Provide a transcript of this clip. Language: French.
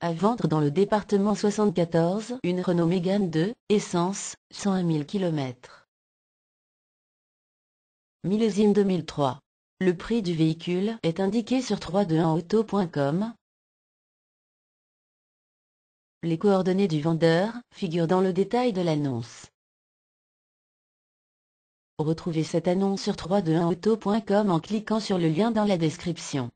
À vendre dans le département 74 une Renault Mégane 2, essence, 101 000 km. Millésime 2003. Le prix du véhicule est indiqué sur 321auto.com. Les coordonnées du vendeur figurent dans le détail de l'annonce. Retrouvez cette annonce sur 321auto.com en cliquant sur le lien dans la description.